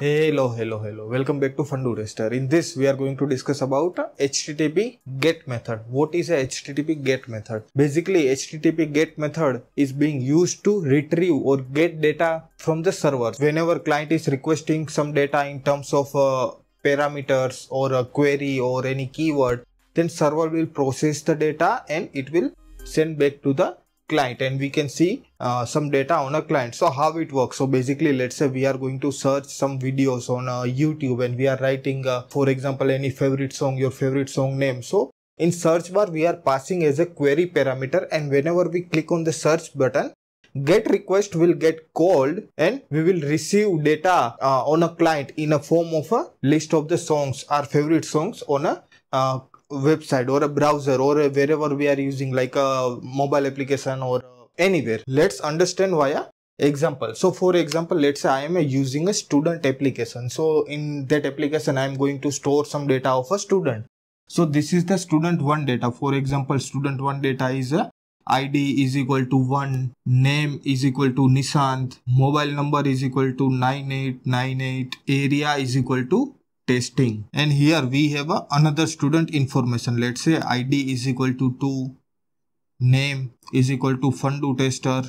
Hello, hello, hello. Welcome back to Fundurester. In this, we are going to discuss about HTTP GET method. What is a HTTP GET method? Basically, HTTP GET method is being used to retrieve or get data from the server. Whenever client is requesting some data in terms of uh, parameters or a query or any keyword, then server will process the data and it will send back to the client and we can see uh, some data on a client so how it works so basically let's say we are going to search some videos on uh, youtube and we are writing uh, for example any favorite song your favorite song name so in search bar we are passing as a query parameter and whenever we click on the search button get request will get called and we will receive data uh, on a client in a form of a list of the songs our favorite songs on a uh, website or a browser or a wherever we are using like a mobile application or anywhere. Let's understand via example. So for example, let's say I am using a student application. So in that application, I am going to store some data of a student. So this is the student one data. For example, student one data is a uh, ID is equal to 1, name is equal to Nisant, mobile number is equal to 9898, area is equal to testing and here we have another student information let's say id is equal to 2 name is equal to fundu tester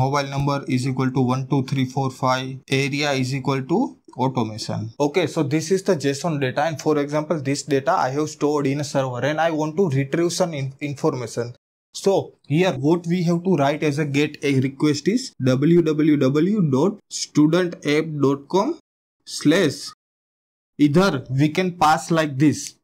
mobile number is equal to 12345 area is equal to automation okay so this is the json data and for example this data i have stored in a server and i want to retrieve some in information so here what we have to write as a get a request is www.studentapp.com slash Either we can pass like this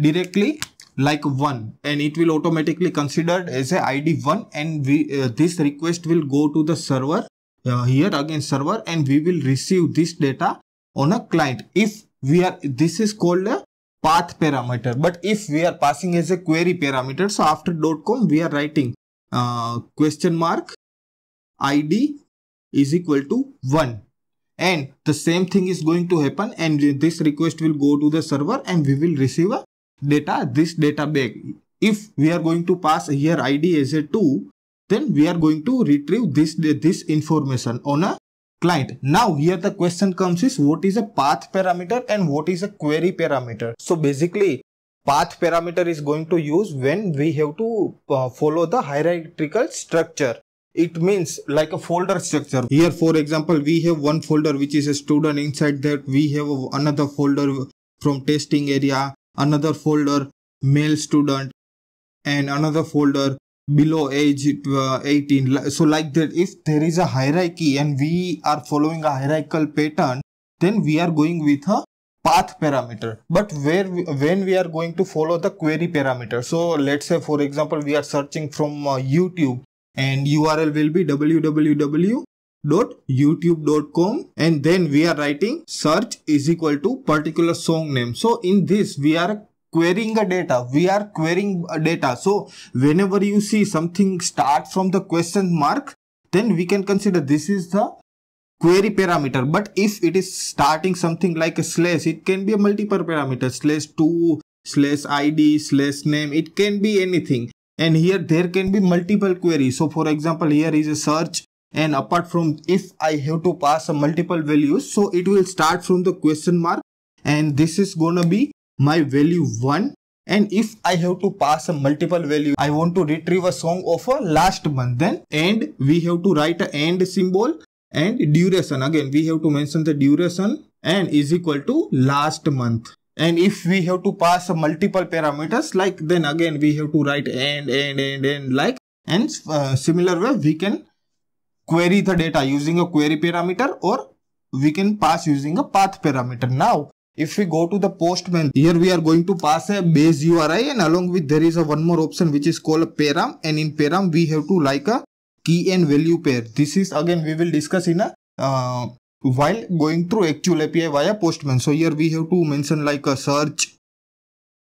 directly like 1 and it will automatically considered as a id 1 and we uh, this request will go to the server uh, here again server and we will receive this data on a client if we are this is called a path parameter but if we are passing as a query parameter so after dot com we are writing uh, question mark id is equal to 1 and the same thing is going to happen and this request will go to the server and we will receive a data this data back if we are going to pass here id as a 2 then we are going to retrieve this this information on a client. Now here the question comes is what is a path parameter and what is a query parameter. So basically path parameter is going to use when we have to uh, follow the hierarchical structure it means like a folder structure. Here for example, we have one folder which is a student inside that we have another folder from testing area, another folder male student and another folder below age uh, 18. So like that if there is a hierarchy and we are following a hierarchical pattern then we are going with a path parameter but where we, when we are going to follow the query parameter so let's say for example we are searching from uh, youtube and URL will be www.youtube.com and then we are writing search is equal to particular song name. So in this we are querying a data we are querying a data so whenever you see something start from the question mark then we can consider this is the query parameter but if it is starting something like a slash it can be a multiple parameter slash 2 slash id slash name it can be anything and here there can be multiple queries so for example here is a search and apart from if i have to pass a multiple values so it will start from the question mark and this is gonna be my value 1 and if i have to pass a multiple value i want to retrieve a song of a last month then and we have to write a and symbol and duration again we have to mention the duration and is equal to last month and if we have to pass multiple parameters like then again we have to write and and and and like and uh, similar way we can query the data using a query parameter or we can pass using a path parameter now if we go to the postman here we are going to pass a base uri and along with there is a one more option which is called param and in param we have to like a key and value pair this is again we will discuss in a uh, while going through actual API via Postman. So here we have to mention like a search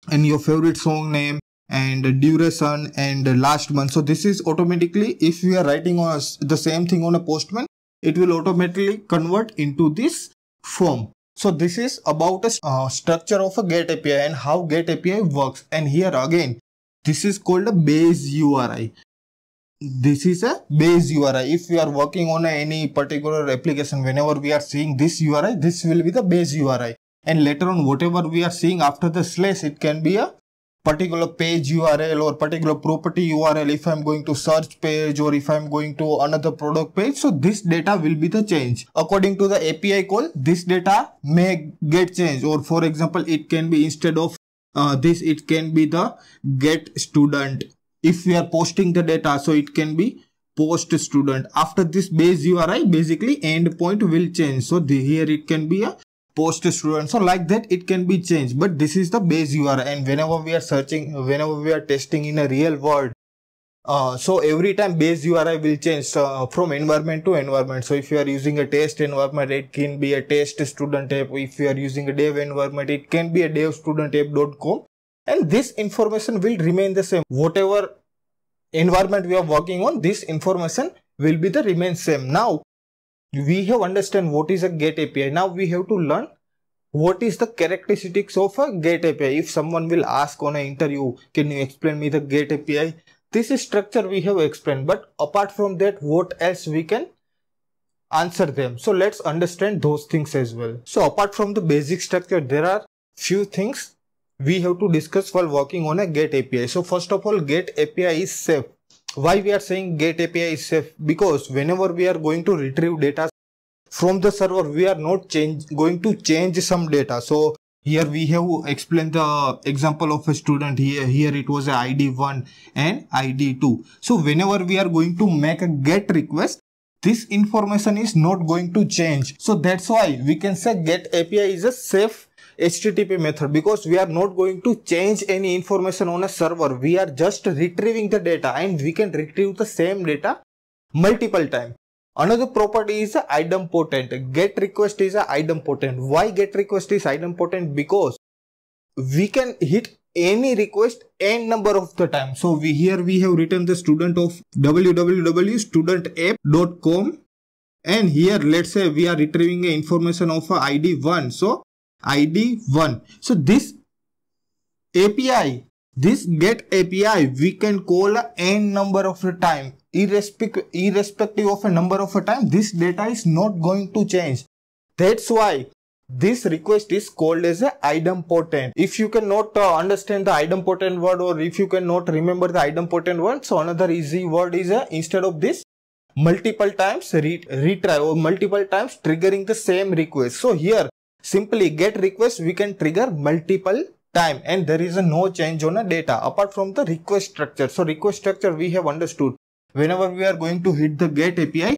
and your favorite song name and duration and last month. So this is automatically if we are writing on a, the same thing on a Postman, it will automatically convert into this form. So this is about a uh, structure of a GET API and how GET API works. And here again, this is called a base URI this is a base URI. If you are working on any particular application, whenever we are seeing this URI, this will be the base URI. And later on, whatever we are seeing after the slash, it can be a particular page URL or particular property URL. If I'm going to search page or if I'm going to another product page, so this data will be the change. According to the API call, this data may get changed or for example, it can be instead of uh, this, it can be the get student if we are posting the data so it can be post student after this base uri basically endpoint will change so the, here it can be a post student so like that it can be changed but this is the base uri and whenever we are searching whenever we are testing in a real world uh, so every time base URI will change uh, from environment to environment. So if you are using a test environment, it can be a test student app. If you are using a dev environment, it can be a dev devstudentapp.com and this information will remain the same whatever environment we are working on this information will be the remain same now we have understand what is a get api now we have to learn what is the characteristics of a get api if someone will ask on an interview can you explain me the get api this is structure we have explained but apart from that what else we can answer them so let's understand those things as well so apart from the basic structure there are few things we have to discuss while working on a GET API. So first of all, GET API is safe. Why we are saying GET API is safe? Because whenever we are going to retrieve data from the server, we are not change, going to change some data. So here we have explained the example of a student here. Here it was a ID1 and ID2. So whenever we are going to make a GET request, this information is not going to change. So that's why we can say GET API is a safe HTTP method because we are not going to change any information on a server. We are just retrieving the data and we can retrieve the same data multiple times. Another property is idempotent. Get request is idempotent. Why get request is idempotent? Because we can hit any request n number of the time. So we here we have written the student of www.studentapp.com and here let's say we are retrieving information of id 1. So ID 1. So this API, this get API, we can call n number of a time. Irrespective, irrespective of a number of a time, this data is not going to change. That's why this request is called as a idempotent. If you cannot uh, understand the idempotent word or if you cannot remember the idempotent word, so another easy word is uh, instead of this multiple times re retry or multiple times triggering the same request. So here simply get request we can trigger multiple time and there is a no change on a data apart from the request structure. So request structure we have understood. Whenever we are going to hit the get API,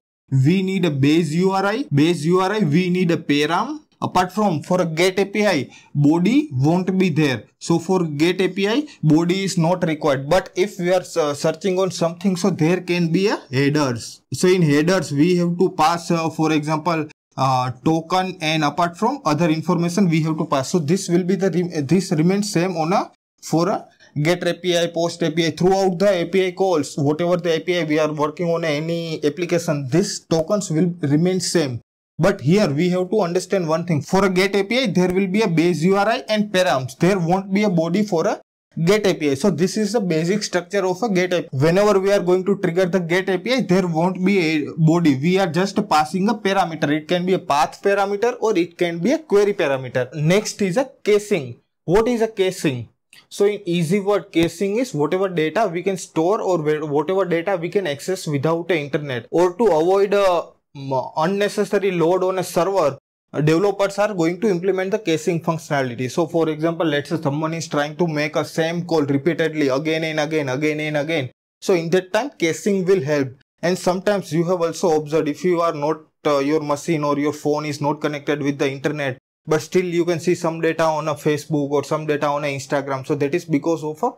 we need a base URI, base URI, we need a param. Apart from for a get API, body won't be there. So for get API, body is not required. But if we are searching on something, so there can be a headers. So in headers, we have to pass, uh, for example, uh, token and apart from other information we have to pass. So this will be the, re this remains same on a, for a get API, post API, throughout the API calls, whatever the API we are working on any application, this tokens will remain same. But here we have to understand one thing. For a get API, there will be a base URI and params. There won't be a body for a get API. So this is the basic structure of a get API. Whenever we are going to trigger the get API, there won't be a body. We are just passing a parameter. It can be a path parameter or it can be a query parameter. Next is a casing. What is a casing? So in easy word, casing is whatever data we can store or whatever data we can access without the internet or to avoid a mm, unnecessary load on a server uh, developers are going to implement the caching functionality. So for example, let's say someone is trying to make a same call repeatedly again and again, again and again. So in that time, caching will help. And sometimes you have also observed if you are not, uh, your machine or your phone is not connected with the internet, but still you can see some data on a Facebook or some data on a Instagram. So that is because of a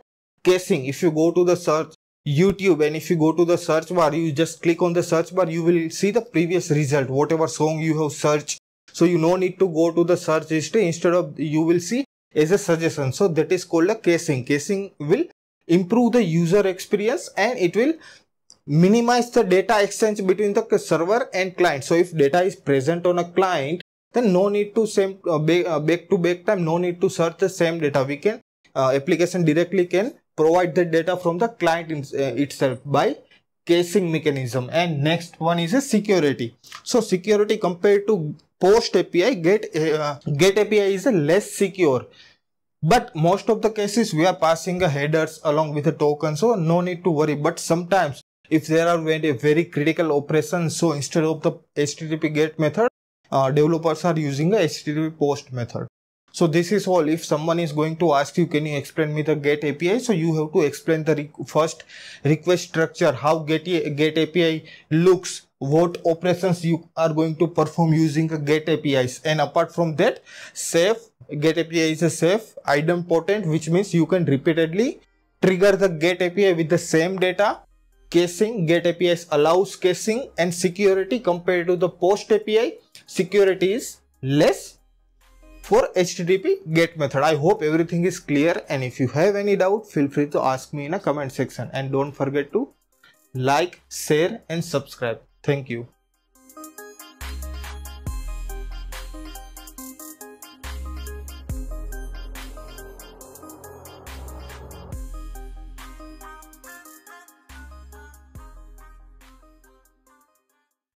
caching. If you go to the search YouTube and if you go to the search bar, you just click on the search bar, you will see the previous result, whatever song you have searched so you no need to go to the search history. Instead of you will see as a suggestion. So that is called a caching. Caching will improve the user experience and it will minimize the data exchange between the server and client. So if data is present on a client, then no need to same uh, uh back to back time, no need to search the same data. We can uh, application directly can provide the data from the client in, uh, itself by caching mechanism. And next one is a security. So security compared to post API, get, uh, eh, get API is less secure. But most of the cases we are passing headers along with a token, so no need to worry. But sometimes if there are very, very critical operations, so instead of the HTTP GET method, uh, developers are using the HTTP POST method. So this is all. If someone is going to ask you, can you explain me the GET API? So you have to explain the re first request structure, how GET, GET API looks, what operations you are going to perform using a GET APIs. And apart from that, safe, GET API is a safe idempotent, which means you can repeatedly trigger the GET API with the same data. Casing GET APIs allows casing and security compared to the POST API. Security is less for HTTP GET method. I hope everything is clear and if you have any doubt, feel free to ask me in a comment section and don't forget to like, share and subscribe. Thank you.